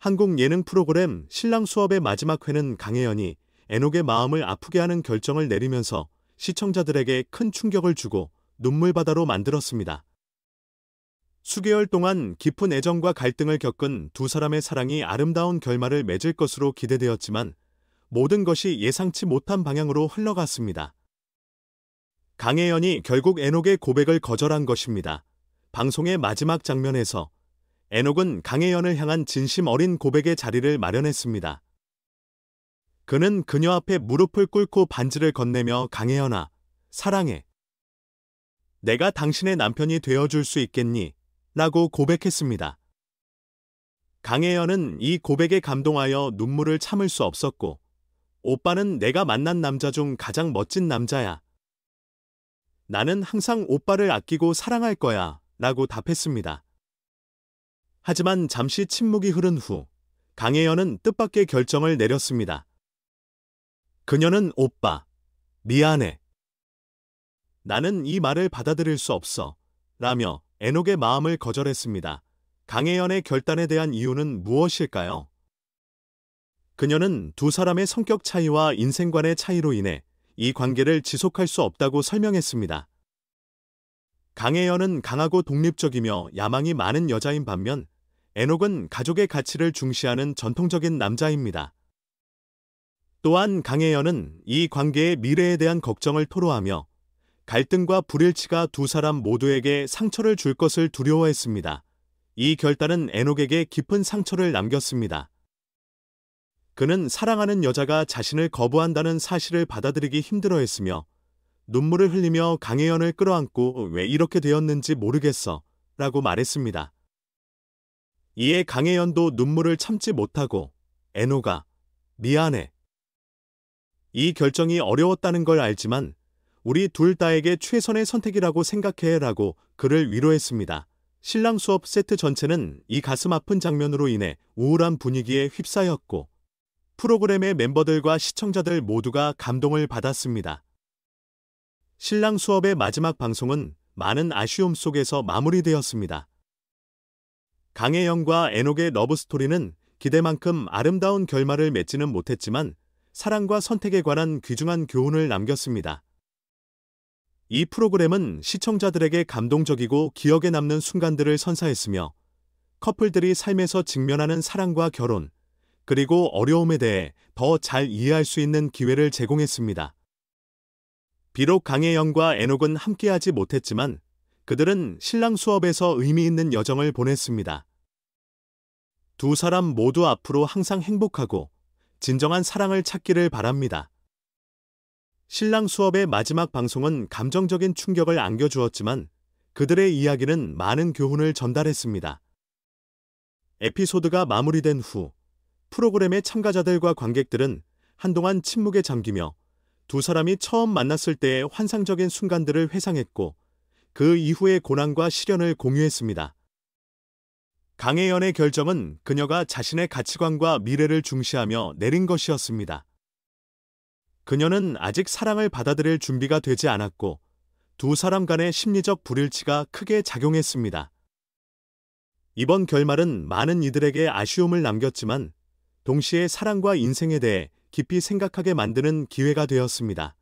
한국 예능 프로그램 신랑 수업의 마지막 회는 강혜연이 애녹의 마음을 아프게 하는 결정을 내리면서 시청자들에게 큰 충격을 주고 눈물바다로 만들었습니다. 수개월 동안 깊은 애정과 갈등을 겪은 두 사람의 사랑이 아름다운 결말을 맺을 것으로 기대되었지만 모든 것이 예상치 못한 방향으로 흘러갔습니다. 강혜연이 결국 애녹의 고백을 거절한 것입니다. 방송의 마지막 장면에서 에녹은 강혜연을 향한 진심 어린 고백의 자리를 마련했습니다. 그는 그녀 앞에 무릎을 꿇고 반지를 건네며 강혜연아, 사랑해. 내가 당신의 남편이 되어줄 수 있겠니? 라고 고백했습니다. 강혜연은 이 고백에 감동하여 눈물을 참을 수 없었고, 오빠는 내가 만난 남자 중 가장 멋진 남자야. 나는 항상 오빠를 아끼고 사랑할 거야. 라고 답했습니다. 하지만 잠시 침묵이 흐른 후 강혜연은 뜻밖의 결정을 내렸습니다. 그녀는 오빠, 미안해. 나는 이 말을 받아들일 수 없어. 라며 애녹의 마음을 거절했습니다. 강혜연의 결단에 대한 이유는 무엇일까요? 그녀는 두 사람의 성격 차이와 인생관의 차이로 인해 이 관계를 지속할 수 없다고 설명했습니다. 강혜연은 강하고 독립적이며 야망이 많은 여자인 반면 에녹은 가족의 가치를 중시하는 전통적인 남자입니다. 또한 강혜연은 이 관계의 미래에 대한 걱정을 토로하며 갈등과 불일치가 두 사람 모두에게 상처를 줄 것을 두려워했습니다. 이 결단은 에녹에게 깊은 상처를 남겼습니다. 그는 사랑하는 여자가 자신을 거부한다는 사실을 받아들이기 힘들어했으며 눈물을 흘리며 강혜연을 끌어안고 왜 이렇게 되었는지 모르겠어 라고 말했습니다. 이에 강혜연도 눈물을 참지 못하고 애노가 미안해. 네 이 결정이 어려웠다는 걸 알지만 우리 둘 다에게 최선의 선택이라고 생각해 라고 그를 위로했습니다. 신랑 수업 세트 전체는 이 가슴 아픈 장면으로 인해 우울한 분위기에 휩싸였고 프로그램의 멤버들과 시청자들 모두가 감동을 받았습니다. 신랑 수업의 마지막 방송은 많은 아쉬움 속에서 마무리되었습니다. 강혜영과 애녹의 러브스토리는 기대만큼 아름다운 결말을 맺지는 못했지만 사랑과 선택에 관한 귀중한 교훈을 남겼습니다. 이 프로그램은 시청자들에게 감동적이고 기억에 남는 순간들을 선사했으며 커플들이 삶에서 직면하는 사랑과 결혼, 그리고 어려움에 대해 더 잘 이해할 수 있는 기회를 제공했습니다. 비록 강혜영과 애녹은 함께하지 못했지만 그들은 신랑 수업에서 의미 있는 여정을 보냈습니다. 두 사람 모두 앞으로 항상 행복하고 진정한 사랑을 찾기를 바랍니다. 신랑 수업의 마지막 방송은 감정적인 충격을 안겨주었지만 그들의 이야기는 많은 교훈을 전달했습니다. 에피소드가 마무리된 후 프로그램의 참가자들과 관객들은 한동안 침묵에 잠기며 두 사람이 처음 만났을 때의 환상적인 순간들을 회상했고 그 이후의 고난과 시련을 공유했습니다. 강혜연의 결정은 그녀가 자신의 가치관과 미래를 중시하며 내린 것이었습니다. 그녀는 아직 사랑을 받아들일 준비가 되지 않았고 두 사람 간의 심리적 불일치가 크게 작용했습니다. 이번 결말은 많은 이들에게 아쉬움을 남겼지만 동시에 사랑과 인생에 대해 깊이 생각하게 만드는 기회가 되었습니다.